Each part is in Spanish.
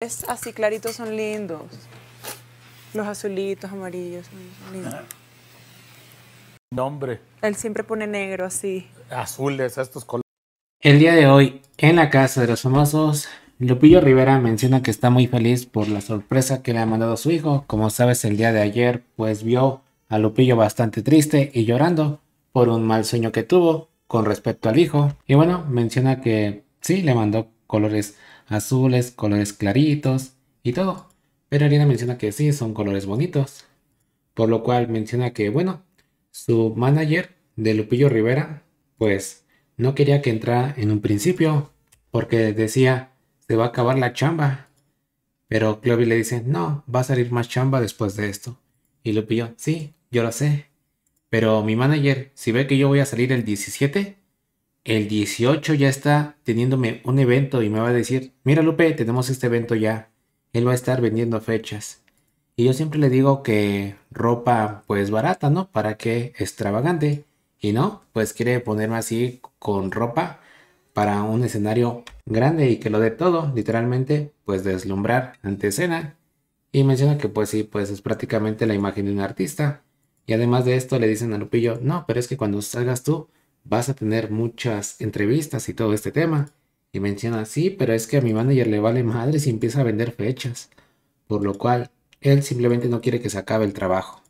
Es así claritos son lindos. Los azulitos, amarillos son lindos. Nombre. Él siempre pone negro así. Azules, estos colores. El día de hoy, en la casa de los famosos, Lupillo Rivera menciona que está muy feliz por la sorpresa que le ha mandado su hijo. Como sabes, el día de ayer, pues vio a Lupillo bastante triste y llorando por un mal sueño que tuvo con respecto al hijo. Y bueno, menciona que sí, le mandó colores azules, colores claritos y todo. Pero Ariana menciona que sí, son colores bonitos. Por lo cual menciona que, bueno, su manager de Lupillo Rivera, pues no quería que entrara en un principio, porque decía, se va a acabar la chamba. Pero Chloe le dice, no, va a salir más chamba después de esto. Y Lupillo, sí, yo lo sé. Pero mi manager, si ve que yo voy a salir el 17, el 18 ya está teniéndome un evento y me va a decir, mira Lupe, tenemos este evento ya. Él va a estar vendiendo fechas. Y yo siempre le digo que ropa pues barata, ¿no? Para que extravagante. Y no, pues quiere ponerme así con ropa para un escenario grande y que lo de todo, literalmente, pues deslumbrar ante escena. Y menciona que pues sí, pues es prácticamente la imagen de un artista. Y además de esto le dicen a Lupillo, no, pero es que cuando salgas tú, vas a tener muchas entrevistas y todo este tema. Y menciona, sí, pero es que a mi manager le vale madre si empieza a vender fechas. Por lo cual, él simplemente no quiere que se acabe el trabajo.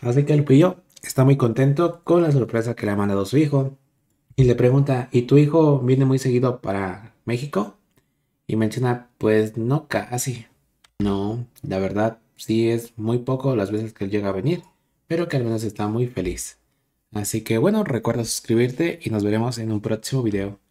Así que el pillo está muy contento con la sorpresa que le ha mandado su hijo. Y le pregunta, ¿y tu hijo viene muy seguido para México? Y menciona, pues no casi. No, la verdad, sí es muy poco las veces que él llega a venir, pero que al menos está muy feliz. Así que bueno, recuerda suscribirte y nos veremos en un próximo video.